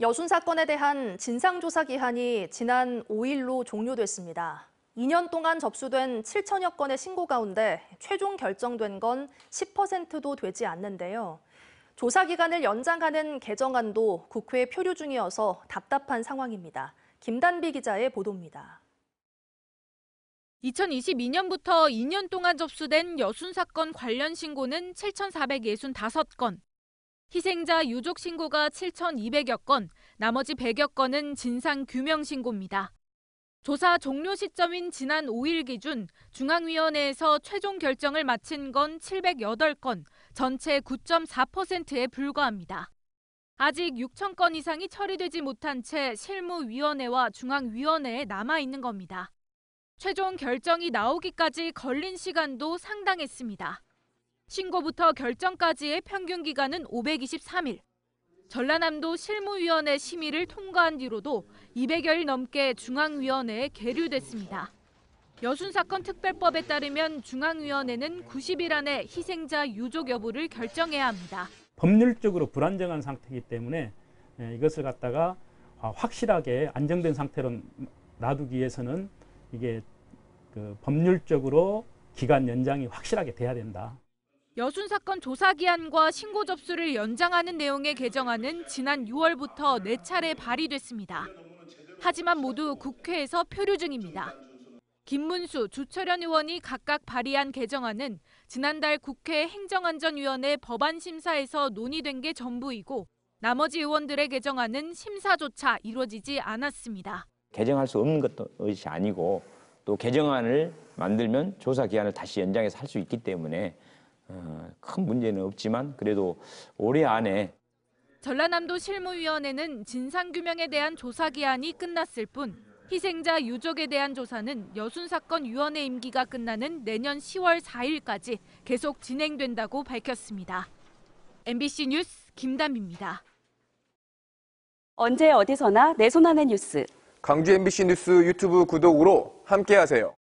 여순 사건에 대한 진상조사 기한이 지난 5일로 종료됐습니다. 2년 동안 접수된 7천여 건의 신고 가운데 최종 결정된 건 10%도 되지 않는데요. 조사 기간을 연장하는 개정안도 국회에 표류 중이어서 답답한 상황입니다. 김단비 기자의 보도입니다. 2022년부터 2년 동안 접수된 여순 사건 관련 신고는 7,465건, 희생자 유족 신고가 7,200여 건, 나머지 100여 건은 진상 규명 신고입니다. 조사 종료 시점인 지난 5일 기준 중앙위원회에서 최종 결정을 마친 건 708건, 전체 9.4%에 불과합니다. 아직 6천 건 이상이 처리되지 못한 채 실무위원회와 중앙위원회에 남아 있는 겁니다. 최종 결정이 나오기까지 걸린 시간도 상당했습니다. 신고부터 결정까지의 평균 기간은 523일. 전라남도 실무위원회 심의를 통과한 뒤로도 200여일 넘게 중앙위원회에 계류됐습니다. 여순 사건 특별법에 따르면 중앙위원회는 90일 안에 희생자 유족 여부를 결정해야 합니다. 법률적으로 불안정한 상태이기 때문에 예, 이것을 갖다가 아, 확실하게 안정된 상태로 놔두기 위해서는 이게 그 법률적으로 기간 연장이 확실하게 돼야 된다. 여순 사건 조사 기한과 신고 접수를 연장하는 내용의 개정안은 지난 6월부터 4차례 발의됐습니다. 하지만 모두 국회에서 표류 중입니다. 김문수, 주철현 의원이 각각 발의한 개정안은 지난달 국회 행정안전위원회 법안 심사에서 논의된 게 전부이고 나머지 의원들의 개정안은 심사조차 이루어지지 않았습니다. 개정할 수 없는 것이 아니고 또 개정안을 만들면 조사 기한을 다시 연장해서 할 수 있기 때문에 어, 큰 문제는 없지만 그래도 올해 안에 전라남도 실무위원회는 진상규명에 대한 조사 기한이 끝났을 뿐 희생자 유족에 대한 조사는 여순사건위원회 임기가 끝나는 내년 10월 4일까지 계속 진행된다고 밝혔습니다. MBC 뉴스 김담입니다. 언제 어디서나 내 손안의 뉴스. 강주 MBC 뉴스 유튜브 구독으로 함께하세요.